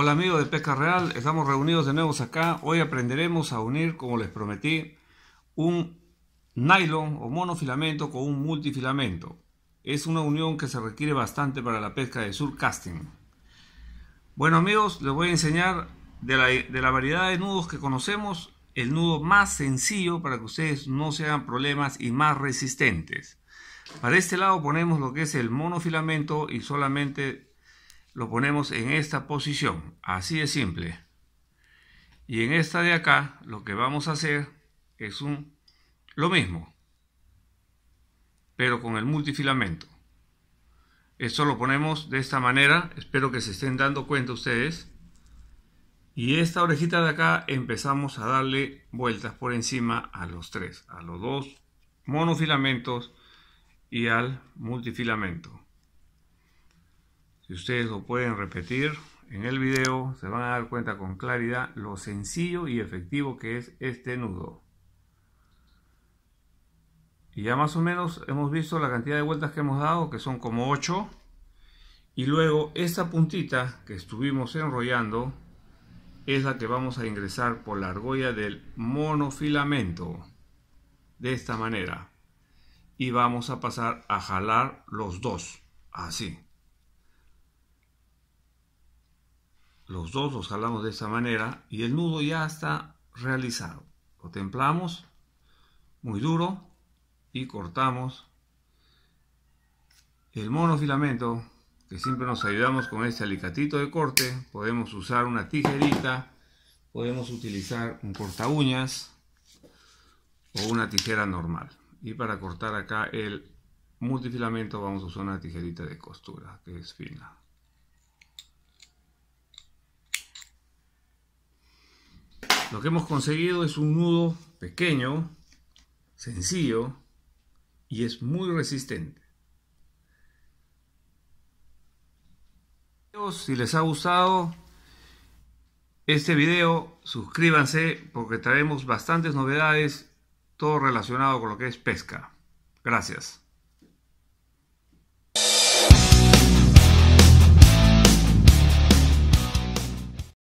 Hola amigos de Pesca Real, estamos reunidos de nuevo acá. Hoy aprenderemos a unir, como les prometí, un nylon o monofilamento con un multifilamento. Es una unión que se requiere bastante para la pesca de surcasting. Bueno amigos, les voy a enseñar de la, de la variedad de nudos que conocemos, el nudo más sencillo para que ustedes no se hagan problemas y más resistentes. Para este lado ponemos lo que es el monofilamento y solamente lo ponemos en esta posición, así de simple. Y en esta de acá lo que vamos a hacer es un, lo mismo, pero con el multifilamento. Esto lo ponemos de esta manera, espero que se estén dando cuenta ustedes. Y esta orejita de acá empezamos a darle vueltas por encima a los tres, a los dos monofilamentos y al multifilamento. Si ustedes lo pueden repetir en el video, se van a dar cuenta con claridad lo sencillo y efectivo que es este nudo. Y ya más o menos hemos visto la cantidad de vueltas que hemos dado, que son como 8. Y luego esta puntita que estuvimos enrollando es la que vamos a ingresar por la argolla del monofilamento. De esta manera. Y vamos a pasar a jalar los dos. Así. los dos los jalamos de esta manera y el nudo ya está realizado. Lo templamos muy duro y cortamos el monofilamento que siempre nos ayudamos con este alicatito de corte. Podemos usar una tijerita, podemos utilizar un corta uñas o una tijera normal. Y para cortar acá el multifilamento vamos a usar una tijerita de costura que es fina. Lo que hemos conseguido es un nudo pequeño, sencillo y es muy resistente. Si les ha gustado este video, suscríbanse porque traemos bastantes novedades, todo relacionado con lo que es pesca. Gracias.